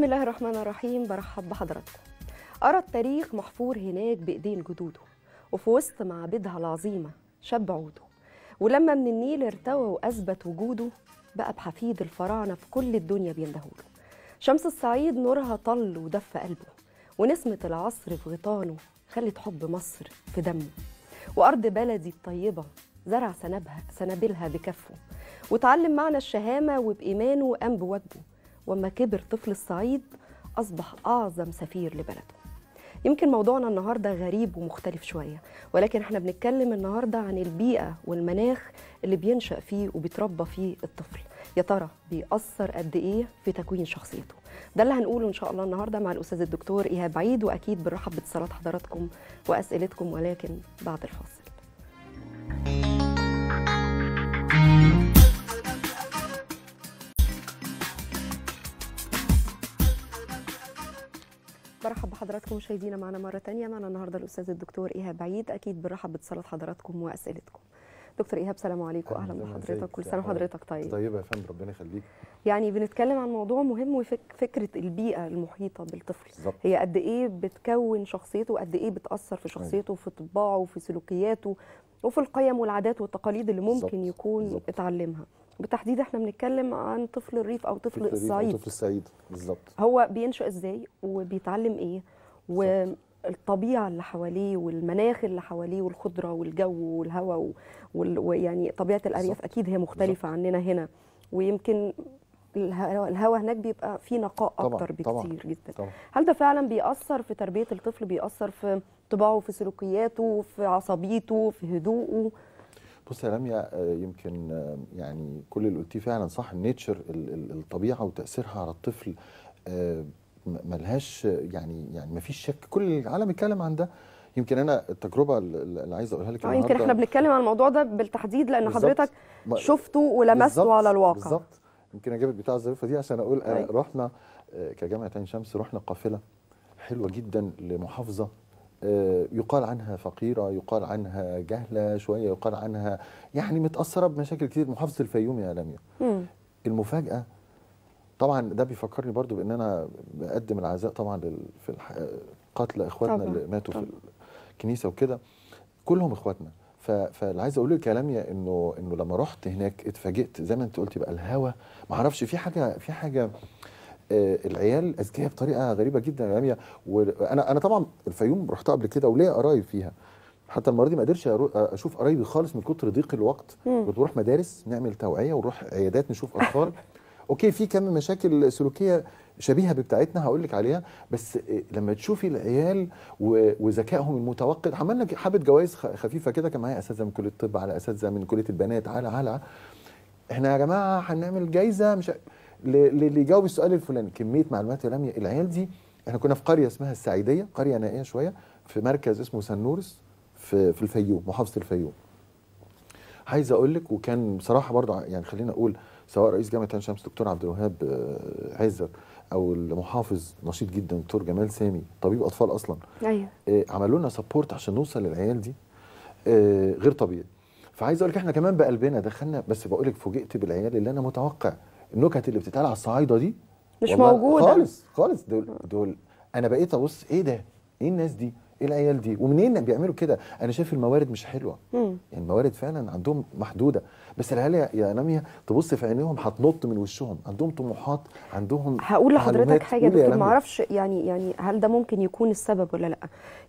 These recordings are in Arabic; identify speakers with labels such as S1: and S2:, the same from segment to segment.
S1: بسم الله الرحمن الرحيم برحب بحضراتكم أرى التاريخ محفور هناك بإيدين جدوده وفي وسط معابدها العظيمة شاب عوده ولما من النيل ارتوى وأثبت وجوده بقى بحفيد الفراعنة في كل الدنيا بيندهوله شمس الصعيد نورها طل ودف قلبه ونسمة العصر في غيطانه خلت حب مصر في دمه وأرض بلدي الطيبة زرع سنابها سنابلها بكفه وتعلم معنى الشهامة وبإيمانه قام بواجبه وما كبر طفل الصعيد أصبح أعظم سفير لبلده يمكن موضوعنا النهاردة غريب ومختلف شوية ولكن احنا بنتكلم النهاردة عن البيئة والمناخ اللي بينشأ فيه وبيتربى فيه الطفل يا ترى بيأثر قد إيه في تكوين شخصيته ده اللي هنقوله إن شاء الله النهاردة مع الأستاذ الدكتور إيهاب عيد وأكيد بنرحب باتصالات حضراتكم وأسئلتكم ولكن بعد الفاصل برحب بحضراتكم مشاهدينا معنا مرة تانية معنا النهاردة الأستاذ الدكتور إيهاب عيد أكيد بنرحب باتصالات حضراتكم وأسئلتكم دكتور ايهاب سلام عليكم اهلا بحضرتك كل سنه وحضرتك طيب طيبه يا فندم ربنا يخليك يعني بنتكلم عن موضوع مهم وفكره البيئه المحيطه بالطفل بالزبط. هي قد ايه بتكون شخصيته وقد ايه بتاثر في أيوة. شخصيته وفي طباعه وفي سلوكياته وفي القيم والعادات والتقاليد اللي ممكن بالزبط. يكون بالزبط. اتعلمها بالتحديد احنا بنتكلم عن طفل الريف او طفل الصعيد طفل
S2: الصعيد بالظبط
S1: هو بينشا ازاي وبيتعلم ايه و... الطبيعه اللي حواليه والمناخ اللي حواليه والخضره والجو والهواء ويعني طبيعه الارياف اكيد هي مختلفه بالزبط. عننا هنا ويمكن الهواء هناك بيبقى فيه نقاء اكتر بكتير طبعًا جدا طبعًا هل ده فعلا بيأثر في تربيه الطفل بيأثر في طباعه في سلوكياته في عصبيته في هدوءه
S2: بص يا لميا آه، يمكن آه، يعني كل اللي قلتيه فعلا صح النيتشر الطبيعه وتاثيرها على الطفل آه، ملهاش يعني يعني ما فيش شك كل العالم اتكلم عن ده يمكن انا التجربه اللي عايز اقولها لك آه، يمكن احنا
S1: بنتكلم عن الموضوع ده بالتحديد لان بالزبط. حضرتك شفته ولمسته على الواقع بالظبط
S2: يمكن اجيب بتاع الظريفه دي عشان اقول أنا آه، طيب. رحنا آه، كجامعه عين شمس رحنا قافله حلوه جدا لمحافظه يقال عنها فقيرة يقال عنها جهلة شوية يقال عنها يعني متأثرة بمشاكل كتير محافظة الفيوم يا لميا المفاجأة طبعا ده بيفكرني برضو بان انا بقدم العزاء طبعا في قتل اخواتنا اللي ماتوا طبعا. في الكنيسه وكده كلهم اخواتنا فاللي عايز اقوله يا انه انه لما رحت هناك اتفاجئت زي ما انت قلتي بقى الهوا ما اعرفش في حاجه في حاجه آه العيال اذكياء بطريقه غريبه جدا يا لاميا وانا انا طبعا الفيوم رحتها قبل كده وليا قرايب فيها حتى المره دي ما قدرتش اشوف قرايبي خالص من كتر ضيق الوقت كنت بروح مدارس نعمل توعيه ونروح عيادات نشوف اطفال اوكي في كم مشاكل سلوكيه شبيهه ببتاعتنا هقول لك عليها بس لما تشوفي العيال وذكائهم المتوقد عملنا حبه جوائز خفيفه كده كان معايا اساتذه من كليه الطب على اساتذه من كليه البنات على على احنا يا جماعه هنعمل جايزه مش اللي يجاوب السؤال الفلاني كميه معلومات راميه العيال دي احنا كنا في قريه اسمها السعيديه قريه نائيه شويه في مركز اسمه سنورس في في الفيوم محافظه الفيوم عايز اقول لك وكان بصراحه برضه يعني خلينا اقول سواء رئيس جامعه عين شمس دكتور عبد الوهاب آه، عزت او المحافظ نشيط جدا دكتور جمال سامي طبيب اطفال اصلا ايوه آه، عملوا لنا سبورت عشان نوصل للعيال دي آه، غير طبيعي فعايز اقول لك احنا كمان بقلبنا دخلنا بس بقول لك فوجئت بالعيال اللي انا متوقع النكت اللي بتتقال على الصعايده دي
S1: مش موجوده خالص
S2: خالص دول دول انا بقيت ابص ايه ده؟ ايه الناس دي؟ إيه العيال دي ومنين بيعملوا كده انا شايف الموارد مش حلوه مم. يعني الموارد فعلا عندهم محدوده بس العيال يا ناميه تبص في عينيهم هتنط من وشهم عندهم طموحات عندهم هقول لحضرتك حاجه دكتور ما
S1: اعرفش يعني يعني هل ده ممكن يكون السبب ولا لا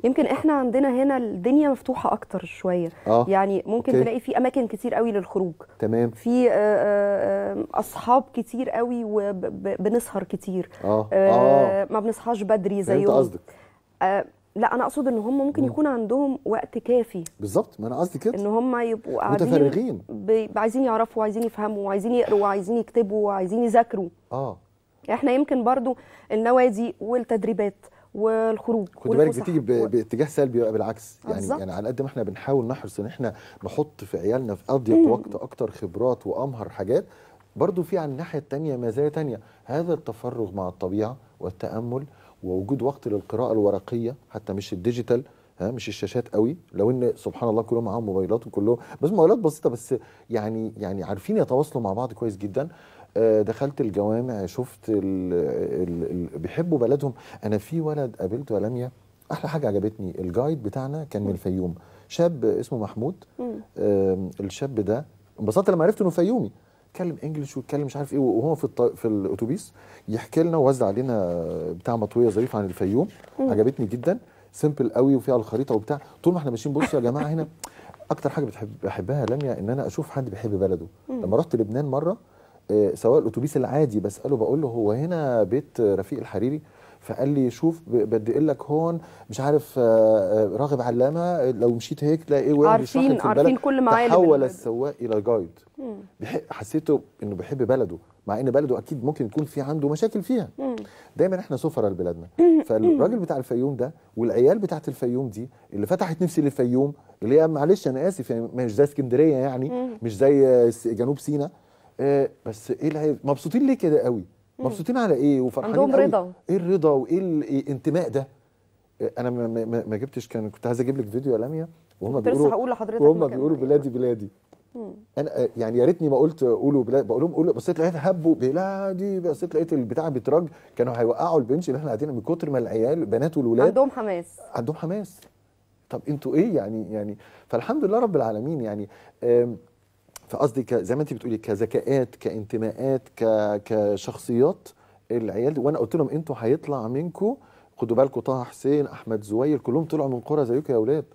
S1: يمكن احنا عندنا هنا الدنيا مفتوحه اكتر شويه آه. يعني ممكن أوكي. تلاقي في اماكن كتير قوي للخروج
S2: تمام في
S1: آه، آه، آه، اصحاب كتير قوي وبنسهر كتير آه. آه. آه. ما بنصحاش بدري زي انت قصدك لا انا اقصد ان هم ممكن يكون عندهم وقت كافي بالظبط ما انا قصدي كده ان هم يبقوا قاعدين متفرغين عايزين يعرفوا وعايزين يفهموا وعايزين يقروا وعايزين يكتبوا وعايزين يذاكروا اه احنا يمكن برضو النوادي والتدريبات والخروج خد بالك بتيجي
S2: باتجاه سلبي بقى بالعكس يعني بالزبط. يعني على قد ما احنا بنحاول نحرص ان احنا نحط في عيالنا في اضيق وقت اكتر خبرات وامهر حاجات برضو في على الناحيه الثانيه مزايا ثانيه هذا التفرغ مع الطبيعه والتامل ووجود وقت للقراءه الورقيه حتى مش الديجيتال ها مش الشاشات قوي لو ان سبحان الله كلهم معاهم موبايلات وكلهم بس موبايلات بسيطه بس يعني يعني عارفين يتواصلوا مع بعض كويس جدا آه، دخلت الجوامع شفت الـ الـ الـ بيحبوا بلدهم انا في ولد قابلته يا لميا احلى حاجه عجبتني الجايد بتاعنا كان من الفيوم شاب اسمه محمود الشاب ده انبسطت لما عرفت انه فيومي اتكلم انجلش واتكلم مش عارف ايه وهو في الط... في الاتوبيس يحكي لنا ووزع علينا بتاع مطويه ظريف عن الفيوم عجبتني جدا سيمبل قوي وفيها الخريطه وبتاع طول ما احنا ماشيين بصوا يا جماعه هنا اكتر حاجه بتحب بحبها لميا ان انا اشوف حد بيحب بلده لما رحت لبنان مره آه، سواء الاتوبيس العادي بساله بقول له هو هنا بيت رفيق الحريري فقال لي شوف بدي لك هون مش عارف آه، آه، راغب علامه لو مشيت هيك تلاقي ايه وين عارفين عارفين كل معالم تحول السواق الى جايد حسيته انه بيحب بلده مع ان بلده اكيد ممكن يكون في عنده مشاكل فيها دايما احنا سفرة لبلادنا فالراجل بتاع الفيوم ده والعيال بتاعت الفيوم دي اللي فتحت نفسي للفيوم اللي هي معلش انا اسف يعني مش زي اسكندريه يعني مش زي جنوب سيناء آه، بس ايه اللي مبسوطين ليه كده قوي مبسوطين على ايه وفرحانين عندهم رضا ايه الرضا وايه إيه الانتماء ده إيه، انا ما, ما, ما جبتش كان كنت عايز اجيب لك فيديو يا لميا وهم بيقولوا لسه هقول لحضرتك وهم بيقولوا بلادي بلادي انا آه، يعني يا ريتني ما قلت قولوا بلادي بقول لهم قولوا بصيت لقيت هبوا بلادي بصيت لقيت البتاع بيترج كانوا هيوقعوا البنش اللي احنا قاعدين من كتر ما العيال بنات والولاد عندهم حماس عندهم حماس طب انتوا ايه يعني يعني فالحمد لله رب العالمين يعني فقصدي زي ما انت بتقولي كذكاءات كانتماءات كشخصيات العيال وانا قلت لهم انتوا هيطلع منكم خدوا بالكم طه حسين احمد زويل كلهم طلعوا من قرى زيكم يا اولاد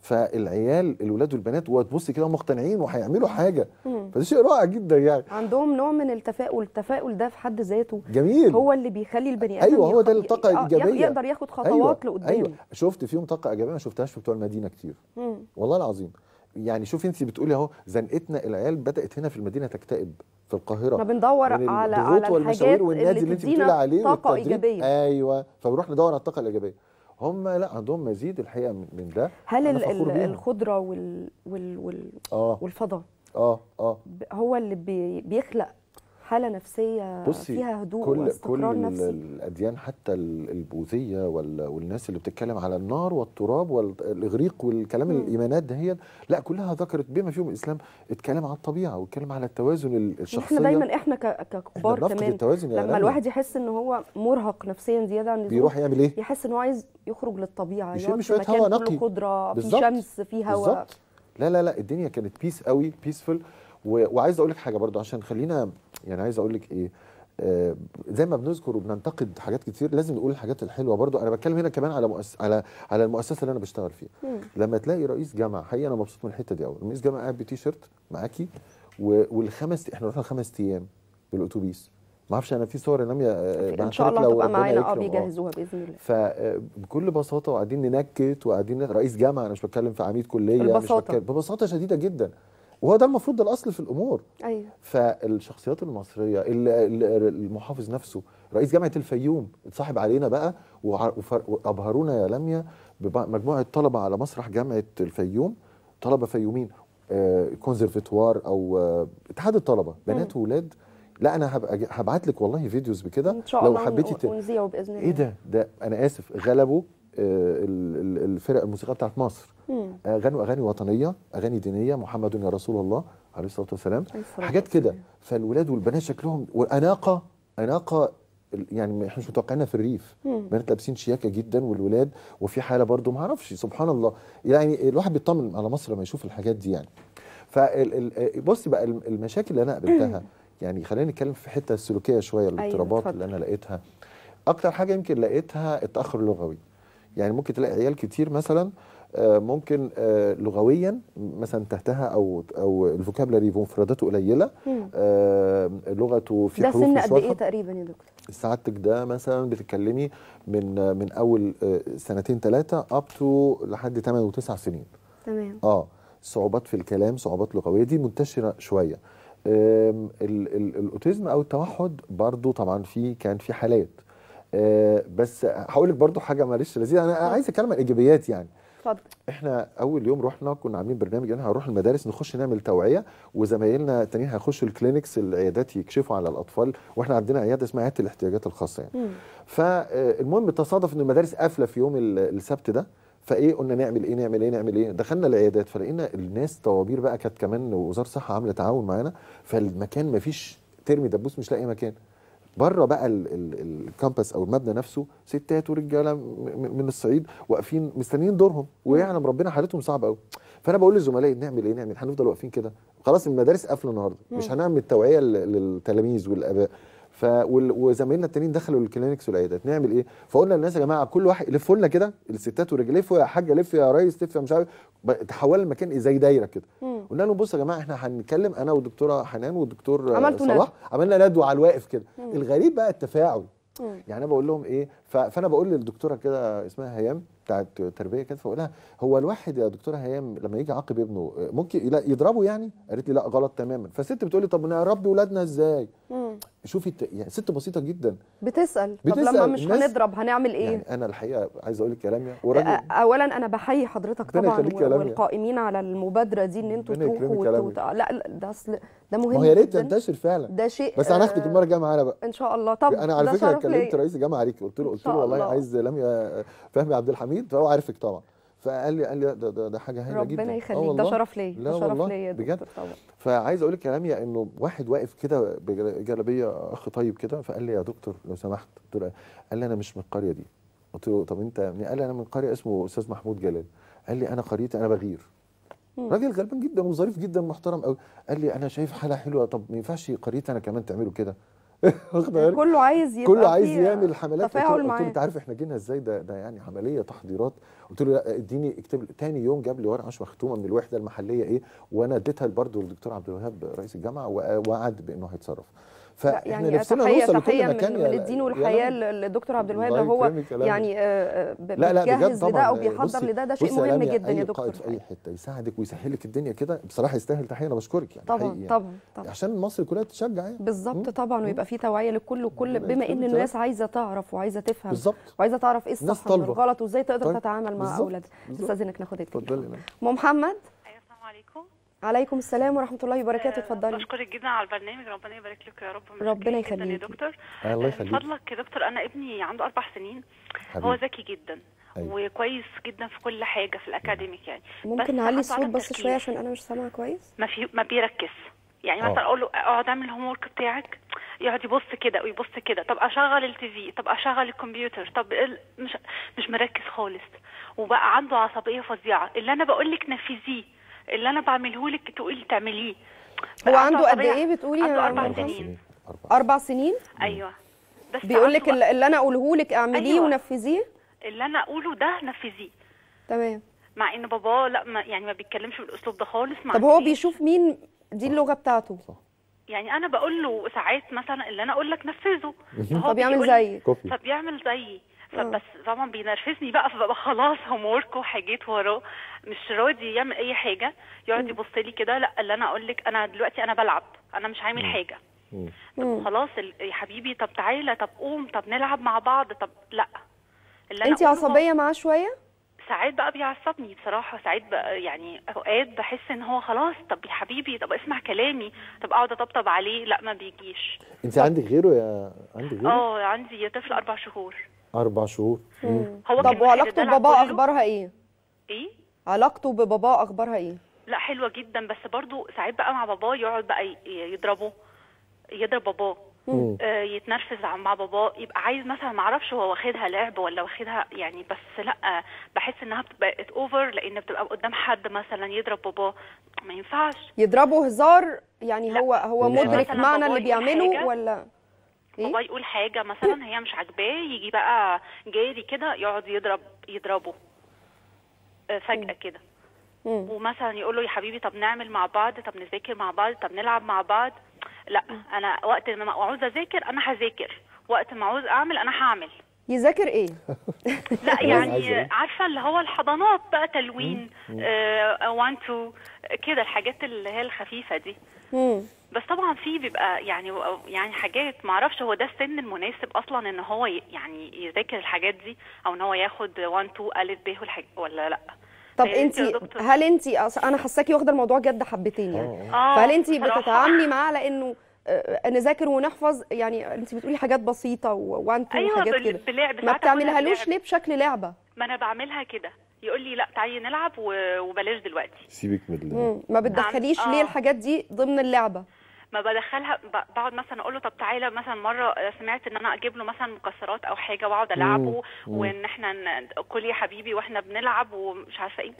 S2: فالعيال الولاد والبنات وتبص كده مقتنعين وهيعملوا حاجه فده شيء رائع جدا يعني
S1: عندهم نوع من التفاؤل التفاؤل ده في حد ذاته جميل هو اللي بيخلي البني ادم ايوه هو ده الطاقه آه، الايجابيه يقدر ياخد خطوات أيوة, أيوة. لقدام ايوه
S2: شفت فيهم طاقه ايجابيه ما شفتهاش في بتوع المدينه كتير مم. والله العظيم يعني شوفي انت بتقولي اهو زنقتنا العيال بدات هنا في المدينه تكتئب في القاهره ما بندور على على الحاجات والنادي اللي, اللي انت عليه طاقه ايجابيه ايوه فبنروح ندور على الطاقه الايجابيه هم لا عندهم مزيد الحقيقه من ده هل الخضره
S1: وال وال, وال...
S2: آه. والفضاء اه اه
S1: هو اللي بي... بيخلق حاله نفسيه بصي فيها هدوء كل واستقرار كل نفسي.
S2: الاديان حتى البوذيه والناس اللي بتتكلم على النار والتراب والاغريق والكلام مم. الايمانات هي لا كلها ذكرت بما فيهم الاسلام اتكلم على الطبيعه واتكلم على التوازن الشخصي احنا دايما
S1: احنا ككبار كمان التوازن لما يعني الواحد يحس ان هو مرهق نفسيا زياده عن بيروح يعمل ايه؟ يحس ان هو عايز يخرج للطبيعه يشم شويه هواء نقي خضره في شمس في هواء
S2: لا لا لا الدنيا كانت بيس قوي بيسفل وعايز اقول لك حاجه برضو عشان خلينا يعني عايز اقول لك ايه آه زي ما بنذكر وبننتقد حاجات كتير لازم نقول الحاجات الحلوه برضو انا بتكلم هنا كمان على مؤس... على على المؤسسه اللي انا بشتغل فيها لما تلاقي رئيس جامعه حقيقه انا مبسوط من الحته دي قوي رئيس جامعه قاعد بتي شيرت معاكي و... والخمس احنا رحنا خمس ايام بالاتوبيس ما اعرفش انا في صور ناميه آه، ان شاء الله تبقى معانا اه بيجهزوها باذن الله فبكل آه، بساطه وقاعدين ننكت وقاعدين رئيس جامعه انا مش بتكلم في عميد كليه ببساطه مش ببساطه شديده جدا وهو ده المفروض ده الاصل في الامور ايوه فالشخصيات المصريه المحافظ نفسه رئيس جامعه الفيوم اتصاحب علينا بقى وابهرونا يا لميا بمجموعه طلبه على مسرح جامعه الفيوم طلبه فيومين كونزرفتوار كونسرفتوار او اتحاد الطلبه بنات واولاد لا انا هبقى هبعت لك والله فيديوز بكده ان شاء الله لو حبيتي ونذيعه
S1: باذن الله ايه ده
S2: ده انا اسف غلبوا آه، الفرق الموسيقى بتاعت مصر غنوا اغاني وطنيه اغاني دينيه محمد يا رسول الله عليه الصلاه والسلام حاجات كده فالولاد والبنات شكلهم واناقه اناقه يعني احنا مش متوقعينها في الريف بنات لابسين شياكه جدا والولاد وفي حاله برضو ما اعرفش سبحان الله يعني الواحد بيطمن على مصر لما يشوف الحاجات دي يعني فبص آه، بقى المشاكل اللي انا قابلتها يعني خلينا نتكلم في حته السلوكيه شويه أيوة، الاضطرابات أيوة اللي انا لقيتها اكتر حاجه يمكن لقيتها التاخر اللغوي يعني ممكن تلاقي عيال كتير مثلا آه، ممكن آه، لغويا مثلا تحتها او او الفوكابلري مفرداته قليله آه، لغته في حروف ده سن قد ايه
S1: تقريبا يا دكتور؟
S2: سعادتك ده مثلا بتتكلمي من من اول سنتين ثلاثه اب تو لحد 8 وتسع سنين تمام اه صعوبات في الكلام صعوبات لغويه دي منتشره شويه الاوتيزم او التوحد برضو طبعا في كان في حالات آه، بس هقول لك برضو حاجه معلش لذيذه انا عايز اتكلم عن ايجابيات يعني اتفضل احنا اول يوم رحنا كنا عاملين برنامج انا هنروح المدارس نخش نعمل توعيه وزمايلنا التانيين هيخشوا الكلينكس العيادات يكشفوا على الاطفال واحنا عندنا عياده اسمها عياده الاحتياجات الخاصه يعني فالمهم آه، تصادف ان المدارس قافله في يوم السبت ده فايه قلنا نعمل ايه نعمل ايه نعمل ايه دخلنا العيادات فلقينا الناس طوابير بقى كانت كمان وزاره الصحه عامله تعاون معانا فالمكان ما فيش ترمي دبوس مش لاقي مكان بره بقى الكامبس او المبنى نفسه ستات ورجاله من الصعيد واقفين مستنيين دورهم ويعلم ربنا حالتهم صعبه قوي فانا بقول لزملائي نعمل ايه نعمل إيه؟ هنفضل واقفين كده خلاص المدارس قافله النهارده مش هنعمل توعيه للتلاميذ والاباء ف وزمايلنا التانيين دخلوا الكلينكس والعيادات نعمل ايه فقلنا للناس يا جماعه كل واحد لفوا لنا كده الستات والرجال لفوا يا حاجه لف يا ريس لف يا مش عارف تحول المكان زي دايره كده قلنا لهم بصوا يا جماعه احنا هنتكلم انا والدكتوره حنان والدكتور صلاح عملنا ندوه على الواقف كده الغريب بقى التفاعل يعني انا بقول لهم ايه فانا بقول للدكتوره كده اسمها هيام بتاعت تربيه كده فبقول لها هو الواحد يا دكتوره هيام لما يجي عاقب ابنه ممكن يضربه يعني قالت لي لا غلط تماما فالست بتقول لي طب نربي اولادنا ازاي شوفي يعني ست بسيطه جدا
S1: بتسال, بتسأل. طب لما مش هنضرب هنعمل ايه يعني
S2: انا الحقيقه عايز اقول لك كلام يعني، وراجل
S1: اولا انا بحيي حضرتك طبعا والقائمين على المبادره دي ان انتوا تروحوا وتوت... لا لا ده اصل ده مهم ما هي ريت
S2: تنتشر فعلا ده شيء بس انا هاخدك المره آه، الجايه معانا بقى
S1: ان شاء الله طب انا على فكره كلمت
S2: رئيس الجامعه عليك قلت له قلت له والله عايز لميا فهمي عبد الحميد فهو عارفك طبعا فقال لي قال لي ده, ده, ده حاجه هايله جدا ربنا يخليك آه ده شرف ليا ده شرف ليا بجد فعايز اقول لك كلام يا انه واحد واقف كده بجلابيه اخ طيب كده فقال لي يا دكتور لو سمحت قلت له قال لي انا مش من القريه دي قلت له طب انت منين يعني قال لي انا من قريه اسمه استاذ محمود جلال قال لي انا قريتي انا بغير راجل غلبان جدا وظريف جدا محترم قوي قال لي انا شايف حاله حلوه طب ما ينفعش قريتي انا كمان تعملوا كده كله عايز يبقى كله عايز يعمل الحملات تفاعل معاه قلت له انت عارف احنا جينا ازاي ده ده يعني عمليه تحضيرات قلت له لا اديني اكتب تاني يوم جاب لي ورقه مش مختومه من الوحده المحليه ايه وانا اديتها برضه للدكتور عبد الوهاب رئيس الجامعه ووعد بانه هيتصرف فاحنا يعني نفسنا نوصل لكل مكان من, من الدين والحياه
S1: للدكتور عبد الوهاب هو يعني آه، آه، لا لا لا طبعا لده او بيحضر لده ده شيء مهم جدا يا دكتور
S2: في اي حته يساعدك ويسهل لك الدنيا كده بصراحه يستاهل
S1: تحيه انا بشكرك يعني طبعا يعني. طبعا طبعا عشان مصر كلها تتشجع يعني بالظبط طبعا ويبقى في توعيه للكل وكل بما ان الناس عايزه تعرف وعايزه تفهم بالظبط وعايزه تعرف ايه الصح والغلط الغلط وازاي تقدر طيب. تتعامل مع اولادها استاذنك ناخد اتفضلي مام محمد أيوة، السلام عليكم عليكم السلام ورحمه الله وبركاته آه، اتفضلي
S3: بشكرك جدا على البرنامج ربنا يبارك لك يا رب
S1: ربنا يخليك يا
S3: دكتور آه، الله آه، يخليك فضلك يا دكتور انا ابني عنده اربع سنين حبيب. هو ذكي جدا أيوة. وكويس جدا في كل حاجه في الاكاديميك يعني ممكن نعلي الصوت بس شويه عشان
S1: انا مش سامعه كويس
S3: ما في ما بيركز يعني مثلا اقول له اقعد اعمل الهوم ورك بتاعك يقعد يبص كده ويبص كده طب اشغل التي في طب اشغل الكمبيوتر طب مش مش مركز خالص وبقى عنده عصبيه فظيعه اللي انا بقول لك نفذيه اللي انا بعمله لك تقولي تعمليه هو عنده قد ايه بتقولي عنده اربع سنين
S1: اربع سنين
S3: ايوه بس بيقول لك اللي
S1: انا اقوله لك اعمليه أيوة. ونفذيه
S3: اللي انا اقوله ده نفذيه تمام مع ان باباه لا ما يعني ما بيتكلمش بالاسلوب ده خالص مع طب هو بيشوف
S1: مين دي اللغه بتاعته صح.
S3: يعني انا بقول له ساعات مثلا اللي انا اقول لك نفذه هو بيعمل زيي فبيعمل زيي فبس طبعا بينرفزني بقى فببقى خلاص هوم ورك وحاجات وراه مش راضي يعمل اي حاجه يقعد يبص لي كده لا اللي انا اقول لك انا دلوقتي انا بلعب انا مش عامل حاجه طب خلاص يا حبيبي طب تعالى طب قوم طب نلعب مع بعض طب لا اللي انت عصبيه
S1: معاه شويه
S3: ساعات بقى بيعصبني بصراحه ساعات بقى يعني اوقات بحس ان هو خلاص طب يا حبيبي طب اسمع كلامي طب اقعد اطبطب عليه لا ما بيجيش
S2: انت عندك غيره يا عندك غيره اه
S3: عندي طفل اربع شهور
S2: أربع شهور
S3: هو طب وعلاقته بباباه أخبارها إيه؟ إيه؟
S1: علاقته بباباه أخبارها إيه؟
S3: لا حلوة جدا بس برضو ساعات بقى مع باباه يقعد بقى يضربه يضرب باباه آه يتنرفز مع باباه يبقى عايز مثلا ما اعرفش هو واخدها لعب ولا واخدها يعني بس لا بحس انها بتبقى اوفر لان بتبقى قدام حد مثلا يضرب باباه ما ينفعش
S1: يضربه هزار يعني لا. هو هو مدرك معنى اللي بيعمله ولا
S3: إيه؟ بابا يقول حاجه مثلا هي مش عاجباه يجي بقى جاري كده يقعد يضرب يضربه آه، فجاه كده ومثلا يقول له يا حبيبي طب نعمل مع بعض طب نذاكر مع بعض طب نلعب مع بعض لا انا وقت ما عاوز اذاكر انا هذاكر وقت ما عاوز اعمل انا هعمل يذاكر
S1: ايه لا يعني إيه؟
S3: عارفه اللي هو الحضانات بقى تلوين 1 2 آه، آه، كده الحاجات اللي هي الخفيفه دي بس طبعا في بيبقى يعني يعني حاجات ما اعرفش هو ده السن المناسب اصلا ان هو يعني يذاكر الحاجات دي او ان هو ياخد 1 2 الف ب ولا لا طب طيب، انت
S1: هل انت انا حساكي واخده الموضوع جد حبتين
S3: يعني آه. فهل انت آه، بتتعاملي معاه
S1: على انه آه، نذاكر ونحفظ يعني انت بتقولي حاجات بسيطه وانت أيوة حاجات كده
S3: ما بتعملهالوش
S1: ليه بشكل لعبه
S3: ما انا بعملها كده يقول لي لا تعالي نلعب وبلاش دلوقتي
S1: سيبك من ما بتدخليش نعم. ليه آه. الحاجات دي ضمن اللعبه
S3: ما بدخلها بقعد مثلا اقول له طب تعالى مثلا مره آه، سمعت ان انا اجيب له مثلا مكسرات او حاجه واقعد العبه وان احنا كل يا حبيبي واحنا بنلعب ومش عارفه ايه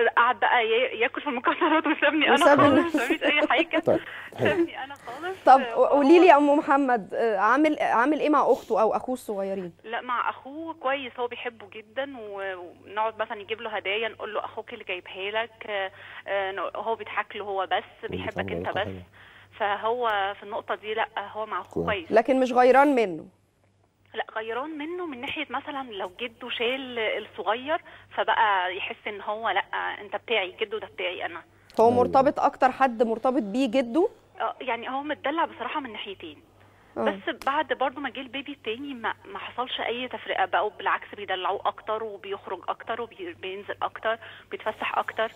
S3: آه، قعد بقى ياكل في المكسرات وسابني انا خالص ما اي حاجه طيب سابني انا
S1: خالص طب آه، قولي لي يا ام محمد عامل عامل ايه مع اخته او اخوه الصغيرين؟
S3: لا مع اخوه كويس هو بيحبه جدا ونقعد مثلا نجيب له هدايا نقول له اخوك اللي جايبها لك هو بيضحك له هو بس بيحبك انت بس فهو في النقطه دي لا هو مع اخوه كويس لكن مش غيران منه لا غيران منه من ناحيه مثلا لو جده شال الصغير فبقى يحس ان هو لا انت بتاعي جده ده بتاعي انا
S1: هو مرتبط اكتر حد مرتبط بيه جده
S3: آه، يعني هو متدلع بصراحه من ناحيتين أوه. بس بعد برضه ما جه البيبي التاني ما, ما حصلش اي تفرقه بقوا بالعكس بيدلعوه اكتر وبيخرج اكتر وبينزل اكتر بيتفسح اكتر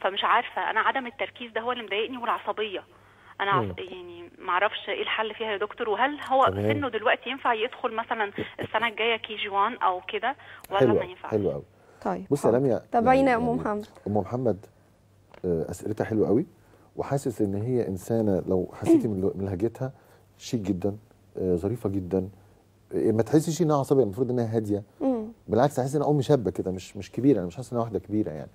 S3: فمش عارفه انا عدم التركيز ده هو اللي مضايقني والعصبيه انا عف... يعني ما اعرفش ايه الحل فيها يا دكتور وهل هو سنه دلوقتي ينفع يدخل مثلا السنه الجايه كي جي 1 او كده ولا ما ينفعش حلو
S2: قوي
S1: طيب بصي يا لميا
S2: تابعينا يعني ام محمد ام محمد آه، اسئلتها حلوه قوي وحاسس ان هي انسانه لو حسيتي من لهجتها شيك جدا آه، ظريفه جدا آه، ما تحسيش انها عصبيه المفروض انها هاديه بالعكس احس انها ام شابه كده مش مش كبيره انا مش حاسس انها واحده كبيره يعني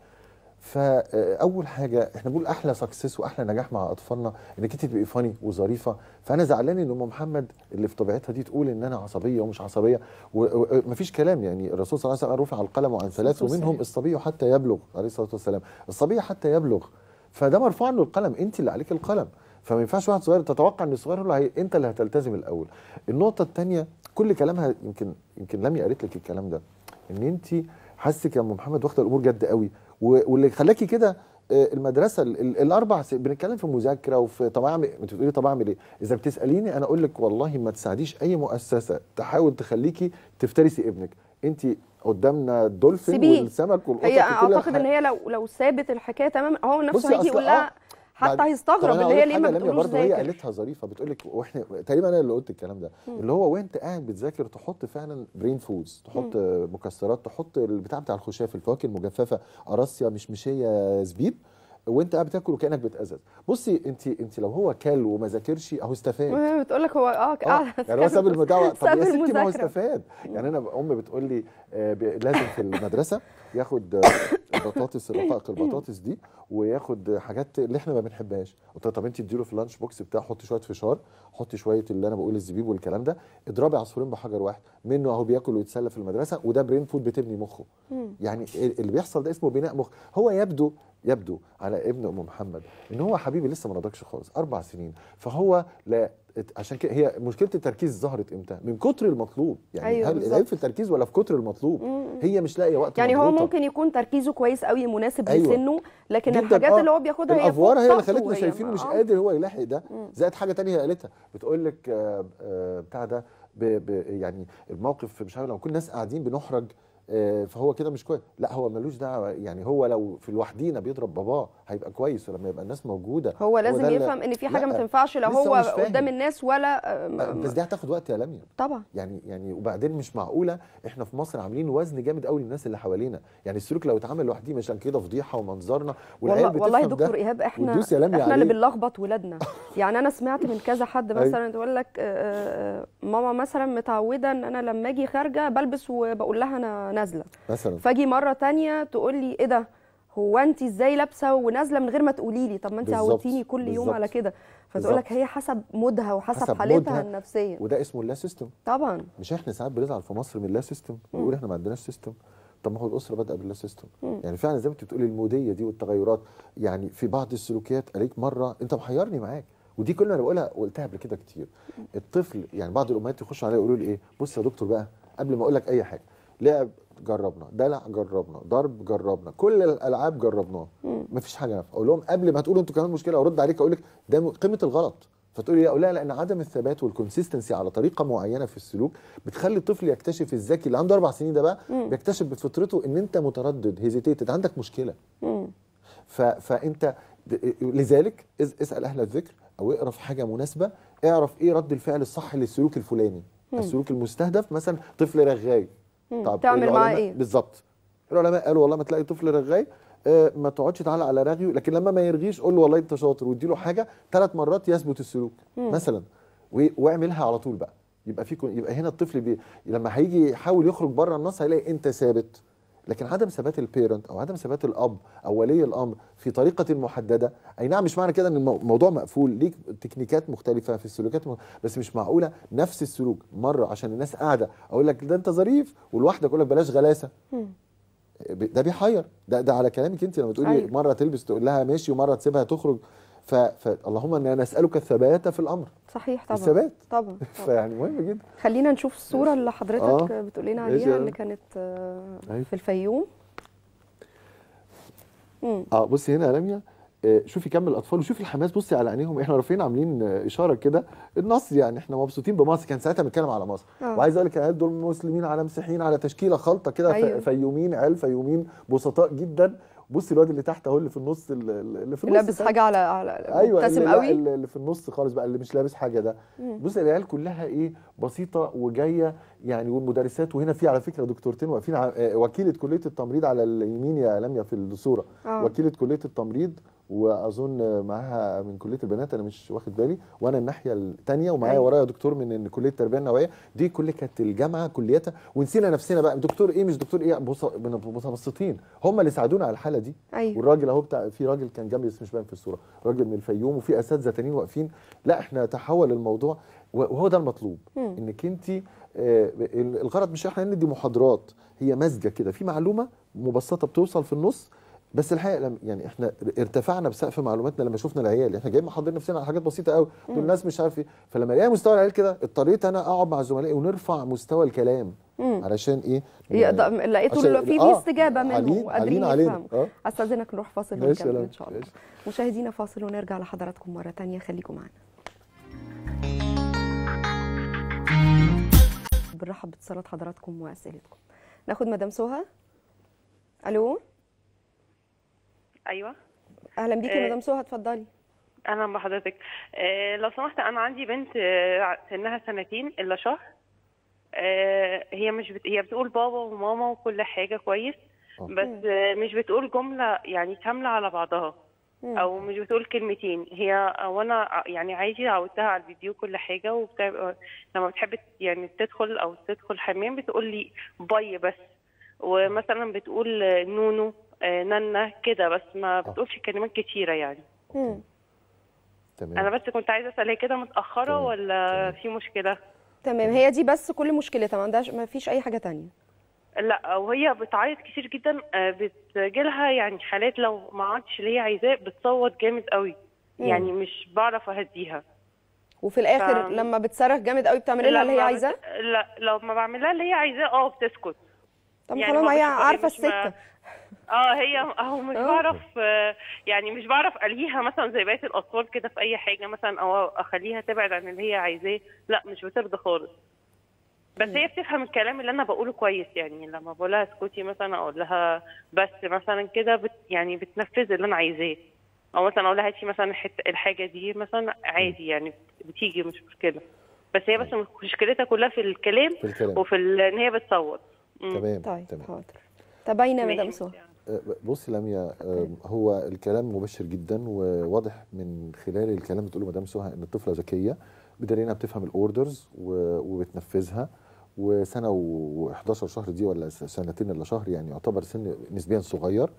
S2: فاول حاجه احنا بنقول احلى سكسس واحلى نجاح مع اطفالنا انك انت تبقي فاني وظريفه فانا زعلان ان ام محمد اللي في طبيعتها دي تقول ان انا عصبيه ومش عصبيه ومفيش كلام يعني الرسول صلى الله عليه وسلم رفع القلم عن ثلاث ومنهم الصبي حتى يبلغ عليه الصلاه والسلام الصبي حتى يبلغ فده مرفوع عنه القلم انت اللي عليك القلم فما ينفعش واحد صغير تتوقع ان الصغير هو هي... انت اللي هتلتزم الاول النقطه الثانيه كل كلامها يمكن يمكن لم قالت لك الكلام ده ان انت حاسه يا ام محمد واخده الامور جد قوي واللي خلاكي كده آه، المدرسه الاربع بنتكلم في مذاكره وفي طب اعمل انت بتقولي طب اعمل ايه؟ اذا بتساليني انا اقول لك والله ما تساعديش اي مؤسسه تحاول تخليكي تفترسي ابنك، انت قدامنا الدولفين والسمك والقطط هي اعتقد ان هي
S1: لو لو سابت الحكايه تماما هو نفسه هيجي يقول لها آه، حتى هيستغرب اللي هي ليه ما بتقولوش زي هي قالتها
S2: ظريفه بتقول لك واحنا تقريبا انا اللي قلت الكلام ده مم. اللي هو وانت قاعد بتذاكر تحط فعلا برين فودز تحط مم. مكسرات تحط البتاع بتاع الخشاف الفواكه المجففه قراصيا مشمشيه زبيب وانت قاعد بتاكل وكانك بتأذى بصي انت انت لو هو كل وما ذاكرش اهو استفاد
S1: بتقول لك هو اه, آه يعني هو ساب المدعوة طب يا ستي ما هو استفاد
S2: يعني انا امي بتقول لي آه، لازم في المدرسه ياخد آه، بطاطس رقائق البطاطس دي وياخد حاجات اللي احنا ما بنحبهاش قلت له طب انت اديله في اللانش بوكس بتاعه حطي شويه فشار حطي شويه اللي انا بقول الزبيب والكلام ده اضربي عصفورين بحجر واحد منه اهو بياكل ويتسلى في المدرسه وده برين فود بتبني مخه يعني اللي بيحصل ده اسمه بناء مخ هو يبدو يبدو على ابن ام محمد ان هو حبيبي لسه ما نضجش خالص اربع سنين فهو لا عشان كده هي مشكله التركيز ظهرت امتى من كتر المطلوب يعني أيوة هل العيب في التركيز ولا في كتر المطلوب هي مش لاقيه وقت يعني هو ممكن
S1: يكون تركيزه كويس قوي مناسب أيوة. لسنه لكن الحاجات آه. اللي هو بياخدها هي الافوار هي اللي خلتنا شايفينه مش آه. قادر هو يلاحق
S2: ده زائد حاجه ثانيه هي قالتها بتقول لك آه، آه، بتاع ده يعني الموقف مش عارف لو كنا ناس قاعدين بنحرج فهو كده مش كويس لا هو ملوش دعوه يعني هو لو في لوحدينا بيضرب باباه هيبقى كويس ولما يبقى الناس موجوده
S1: هو لازم يفهم ان في حاجه ما تنفعش لا هو قدام الناس ولا آه، بس
S2: دي هتاخد وقت يا لميا طبعا يعني يعني وبعدين مش معقوله احنا في مصر عاملين وزن جامد قوي للناس اللي حوالينا يعني السلوك لو اتعمل لوحديه مش كده فضيحه ومنظرنا والعيال والله يا دكتور ايهاب احنا احنا
S1: اللي بنلخبط ولادنا يعني انا سمعت من كذا حد أيوه. مثلا تقول لك آه، آه، ماما مثلا متعوده ان انا لما اجي خارجه بلبس وبقول لها انا نازله مثلا فاجي مره تانية تقول لي ايه ده هو انت ازاي لابسه ونازله من غير ما تقولي لي طب ما انت عودتيني كل بالزبط. يوم على كده فتقول لك هي حسب مودها وحسب حسب حالتها مودها النفسيه
S2: وده اسمه اللا سيستم طبعا مش احنا ساعات بنزعل في مصر من اللا سيستم بنقول احنا ما عندناش سيستم طب ما هو الاسره بادئه باللا سيستم يعني فعلا زي ما انت بتقولي الموديه دي والتغيرات يعني في بعض السلوكيات عليك مره انت محيرني معاك ودي كلمه انا بقولها قلتها قبل كده كتير الطفل يعني بعض الامهات يخشوا عليا يقولوا لي ايه بص يا دكتور بقى قبل ما اقول لك اي حاجه لعب جربنا دلع جربنا ضرب جربنا كل الالعاب جربناها مفيش حاجه نافعه اقول لهم قبل ما تقولوا انتوا كمان مشكله ارد عليك اقول لك ده قيمه الغلط فتقولي لا لا لان عدم الثبات والكونسيستنسي على طريقه معينه في السلوك بتخلي الطفل يكتشف الذكي اللي عنده اربع سنين ده بقى مم. بيكتشف بفطرته ان انت متردد هيزيتيتد عندك مشكله ف... فانت لذلك اسال اهل الذكر او اقرا في حاجه مناسبه اعرف ايه رد الفعل الصح للسلوك الفلاني مم. السلوك المستهدف مثلا طفل رغاي
S4: طب تعمل معاه ايه
S2: بالظبط العلماء قالوا والله ما تلاقي طفل رغاي آه، ما تقعدش تعلق على رغيه لكن لما ما يرغيش قول له والله انت شاطر وادي له حاجه ثلاث مرات يثبت السلوك مم. مثلا واعملها على طول بقى يبقى في يبقى هنا الطفل بي لما هيجي يحاول يخرج بره النص هيلاقي انت ثابت لكن عدم ثبات البيرنت او عدم ثبات الاب او ولي الامر في طريقه محدده اي نعم مش معنى كده ان الموضوع مقفول ليك تكنيكات مختلفه في السلوكات بس مش معقوله نفس السلوك مره عشان الناس قاعده اقول لك ده انت ظريف والواحده اقول لك بلاش غلاسه ده بيحير ده ده على كلامك انت لما تقولي مره تلبس تقول لها ماشي ومره تسيبها تخرج فاللهم انا نسالك الثبات في الامر
S1: صحيح طبعا الثبات طبعا, طبعًا.
S2: فيعني مهم جدا
S1: خلينا نشوف الصوره اللي حضرتك آه. بتقول لنا عليها اللي كانت آه
S2: أيوة. في الفيوم اه بصي هنا يا لميا آه، شوفي كم الاطفال وشوفي الحماس بصي على عينيهم احنا رافعين عاملين آه، اشاره كده النصر يعني احنا مبسوطين بمصر كان ساعتها بنتكلم على مصر أوه. وعايز اقول لك العيال دول مسلمين على مسيحيين على تشكيله خلطه كده أيوه. فيومين عيال فيومين بسطاء جدا بصي الواد اللي تحت اهو اللي في النص اللي في النص لابس حاجه
S1: على على أيوة مبتسم قوي
S2: اللي في النص خالص بقى اللي مش لابس حاجه ده بصي العيال كلها ايه بسيطه وجايه يعني والمدرسات وهنا في على فكره دكتورتين واقفين آه، وكيله كليه التمريض على اليمين يا لميا في الصوره آه. وكيله كليه التمريض واظن معاها من كليه البنات انا مش واخد بالي وانا الناحيه الثانيه ومعايا أيوة. ورايا دكتور من كليه التربيه النوويه دي كل كانت الجامعه كليتها ونسينا نفسنا بقى دكتور ايه مش دكتور ايه متبسطين هم اللي ساعدونا على الحاله دي أيوة. والراجل اهو بتاع في راجل كان جنبي بس مش باين في الصوره راجل من الفيوم وفي اساتذه ثانيين واقفين لا احنا تحول الموضوع وهو ده المطلوب م. انك انت آه الغرض مش احنا ندي محاضرات هي مزجه كده في معلومه مبسطه بتوصل في النص بس الحقيقه لم يعني احنا ارتفعنا بسقف معلوماتنا لما شفنا العيال احنا جايين محضرين نفسنا على حاجات بسيطه قوي دول الناس مش عارف ايه فلما الاقي مستوى العيال كده اضطريت انا اقعد مع زملائي ونرفع مستوى الكلام مم. علشان ايه يقدر يعني لقيته عشان... في في آه، استجابه آه. منه وقادرين يفهموا آه.
S1: استاذنك نروح فاصل ونكمل ان شاء الله مشاهدينا فاصل ونرجع لحضراتكم مره ثانيه خليكم معانا بنرحب باتصالات حضراتكم واسئلتكم ناخد مدام سهى الو ايوه اهلا بيكي آه، مدام سهى اتفضلي
S4: اهلا بحضرتك آه، لو سمحت انا عندي بنت آه، سنها سنتين الا شهر هي مش بت... هي بتقول بابا وماما وكل حاجه كويس بس مش بتقول جمله يعني كامله على بعضها او مش بتقول كلمتين هي وانا يعني عادي عودتها على الفيديو كل حاجه وبتبقى لما بتحب يعني تدخل او تدخل حمام بتقول لي باي بس ومثلا بتقول نونو آه، ننا كده بس ما آه. بتقولش كلمات كتيره يعني تمام انا بس كنت عايزه اسال هي كده متاخره تمام. ولا تمام. في مشكله تمام هي
S1: دي بس كل مشكلتها ما عندهاش ما فيش اي حاجه تانية
S4: لا وهي بتعيط كتير جدا آه، بتجيلها يعني حالات لو ما عادش اللي هي عايزاه بتصوت جامد قوي مم. يعني مش بعرف اهديها
S1: وفي الاخر ف... لما بتصرخ جامد قوي بتعمل لها اللي هي عايزاه
S4: لا لو ما بعمل لها اللي هي عايزاه اه بتسكت طب يعني خلاص هي عارفه السكه اه هي اهو مش أوه. بعرف آه، يعني مش بعرف الهيها مثلا زي بقيه الاطفال كده في اي حاجه مثلا او اخليها تبعد عن اللي هي عايزاه لا مش بترضى خالص بس هي بتفهم الكلام اللي انا بقوله كويس يعني لما بقول لها اسكتي مثلا اقول لها بس مثلا كده بت يعني بتنفذ اللي انا عايزاه او مثلا اقول لها هاتي مثلا الحته الحاجه دي مثلا عادي يعني بتيجي مش مشكله بس هي بس مشكلتها كلها في الكلام, في الكلام. وفي ان هي بتصوت تمام طيب تمام حاضر تبين مدام
S1: سهى
S2: بص لميا هو الكلام مبشر جدا وواضح من خلال الكلام بتقوله مدام سهى ان الطفله ذكيه بدليل انها بتفهم الاوردرز وبتنفذها وسنه و11 شهر دي ولا سنتين الا شهر يعني يعتبر سن نسبيا صغير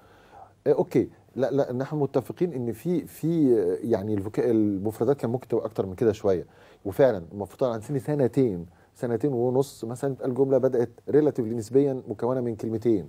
S2: أه، اوكي لا لا نحن متفقين ان في في يعني المفردات كان ممكن تبقى اكتر من كده شويه وفعلا المفروض عن سن سنتين سنتين ونص مثلا الجمله بدات ريلاتيفلي نسبيا مكونه من كلمتين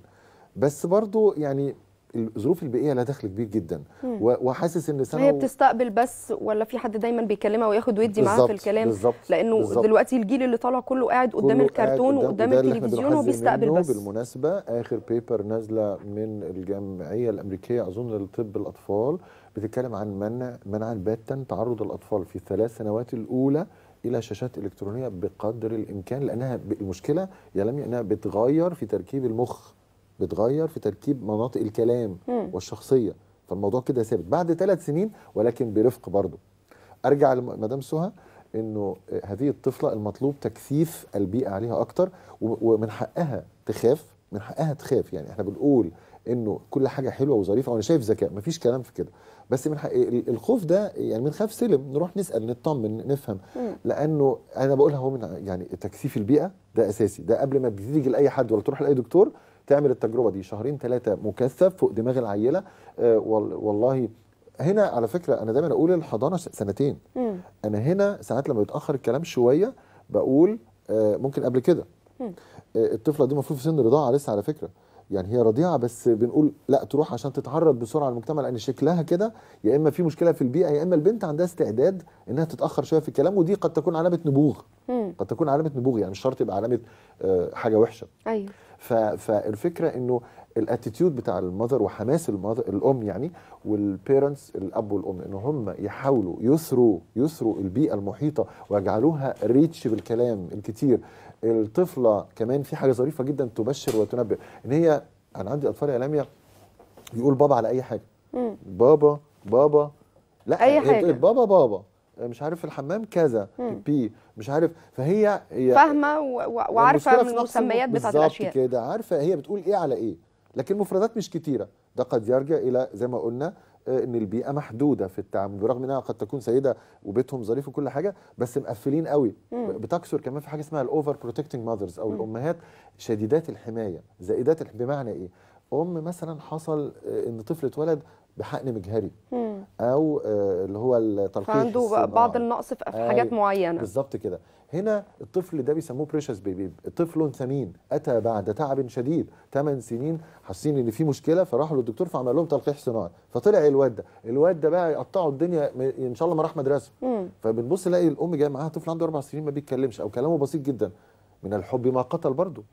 S2: بس برضو يعني الظروف البيئيه لها دخل كبير جدا وحاسس ان سنه هي
S1: بتستقبل بس ولا في حد دايما بيكلمها وياخد ويدي معاها في الكلام بالزبط لانه بالزبط دلوقتي الجيل اللي طالع كله قاعد قدام الكرتون وقدام التلفزيون وبيستقبل بس
S2: بالمناسبه اخر بيبر نازله من الجمعيه الامريكيه اظن لطب الاطفال بتتكلم عن منع منعا باتا تعرض الاطفال في الثلاث سنوات الاولى الى شاشات الكترونيه بقدر الامكان لانها المشكله يا لميا انها بتغير في تركيب المخ بتغير في تركيب مناطق الكلام مم. والشخصيه فالموضوع كده ثابت بعد ثلاث سنين ولكن برفق برضه ارجع لمدام سهى انه آه، هذه الطفله المطلوب تكثيف البيئه عليها اكتر ومن حقها تخاف من حقها تخاف يعني احنا بنقول انه كل حاجه حلوه وظريفه وانا شايف ذكاء مفيش كلام في كده بس من حق الخوف ده يعني بنخاف سلم نروح نسال نطمن نفهم مم. لانه انا بقولها هو من يعني تكثيف البيئه ده اساسي ده قبل ما بتيجي لاي حد ولا تروح لاي دكتور تعمل التجربه دي شهرين ثلاثه مكثف فوق دماغ العيله آه، والله هنا على فكره انا دايما اقول الحضانه سنتين انا هنا ساعات لما يتاخر الكلام شويه بقول آه، ممكن قبل كده آه، الطفله دي المفروض في سن رضاعه لسه على فكره يعني هي رضيعه بس بنقول لا تروح عشان تتعرض بسرعه للمجتمع لان شكلها كده يا اما في مشكله في البيئه يا اما البنت عندها استعداد انها تتاخر شويه في الكلام ودي قد تكون علامه نبوغ قد تكون علامه نبوغ يعني مش شرط يبقى علامه حاجه وحشه ايوه فالفكره انه الاتيتيود بتاع المذر وحماس المذر الام يعني والبيرنتس الاب والام ان هم يحاولوا يثروا يثروا البيئه المحيطه ويجعلوها ريتش بالكلام الكتير الطفله كمان في حاجه ظريفه جدا تبشر وتنبئ ان هي انا عندي اطفال اعلاميه يقول بابا على اي حاجه بابا بابا لا اي إيه، حاجه بابا بابا مش عارف الحمام كذا بي مش عارف فهي هي فاهمه
S1: وعارفه المسميات بتاعت الاشياء بالظبط
S2: كده عارفه هي بتقول ايه على ايه لكن مفردات مش كتيره ده قد يرجع الى زي ما قلنا آه، ان البيئه محدوده في التعامل برغم انها قد تكون سيده وبيتهم ظريف وكل حاجه بس مقفلين قوي مم. بتكثر كمان في حاجه اسمها الاوفر بروتكتنج ماذرز او مم. الامهات شديدات الحمايه زائدات بمعنى ايه ام مثلا حصل آه، ان طفل اتولد بحقن مجهري مم. او آه، اللي هو التلقيح عنده بعض آه. النقص في آه، حاجات معينه بالظبط كده هنا الطفل ده بيسموه بريشس بيبي طفل ثمين اتى بعد تعب شديد 8 سنين حاسين ان في مشكله فراحوا للدكتور فعمل لهم تلقيح صناعي فطلع الواد ده الواد ده بقى يقطعوا الدنيا ان شاء الله ما راح مدرسه فبنبص نلاقي الام جايه معاها طفل عنده اربع سنين ما بيتكلمش او كلامه بسيط جدا من الحب ما قتل برضه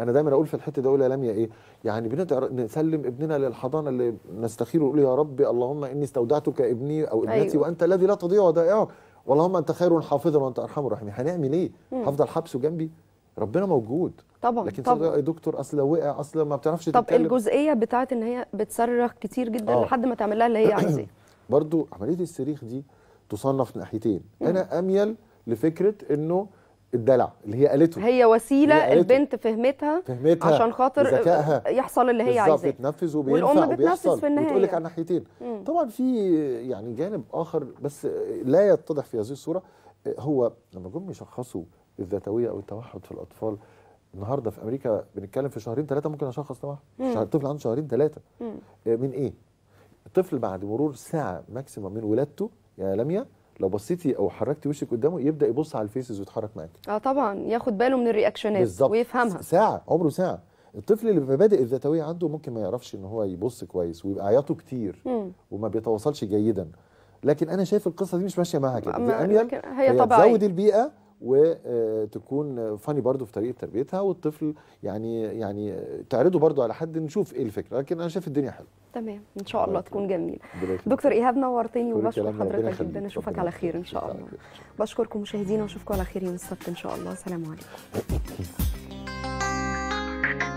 S2: انا دايما اقول في الحته دي اقول يا لميا ايه يعني نسلم ابننا للحضانه اللي نستخيره ونقول يا رب اللهم اني استودعتك ابني او ابنتي أيوة. وانت الذي لا تضيع ودائعه واللهم انت خير حافظا وانت ارحم الراحمين هنعمل ايه هفضل حبسه جنبي ربنا موجود طبعا لكن طبعا يا دكتور اصل وقع اصل ما بتعرفش طب تتكلم. الجزئيه
S1: بتاعت ان هي بتصرخ كتير جدا آه. لحد ما تعمل لها اللي هي عايزاه
S2: برضه عمليه الصريخ دي تصنف ناحيتين انا اميل لفكره انه الدلع اللي هي قالته
S1: هي وسيله هي قالته. البنت فهمتها, فهمتها عشان خاطر بذكائها يحصل اللي هي عايزاه بتنفذ وبينفع والام بتنفذ في النهايه بتقول لك على
S2: الناحيتين طبعا في يعني جانب اخر بس لا يتضح في هذه الصوره هو لما جم يشخصوا الذاتويه او التوحد في الاطفال النهارده في امريكا بنتكلم في شهرين ثلاثه ممكن اشخص توحد الطفل عنده شهرين ثلاثه آه، من ايه؟ الطفل بعد مرور ساعه ماكسيمم من ولادته يا لميا لو بصيتي او حركتي وشك قدامه يبدا يبص على الفيسز ويتحرك معاك
S1: اه طبعا ياخد باله من الرياكشنات
S2: ويفهمها ساعه عمره ساعه الطفل اللي المبادئ الذاتويه عنده ممكن ما يعرفش ان هو يبص كويس ويبقى عياطه كتير مم. وما بيتواصلش جيدا لكن انا شايف القصه دي مش ماشيه معاها كده هي, طبيعي طبيعيه البيئه وتكون فاني برضو في طريقه تربيتها والطفل يعني يعني تعرضه برضو على حد نشوف ايه الفكره لكن انا شايف الدنيا حلوه
S1: تمام ان شاء الله تكون جميله دكتور ايهاب نورتني وبشكر حضرتك جدا اشوفك على خير ان شاء الله بشكركم مشاهدينا واشوفكم على خير يوم السبت ان شاء الله سلام عليكم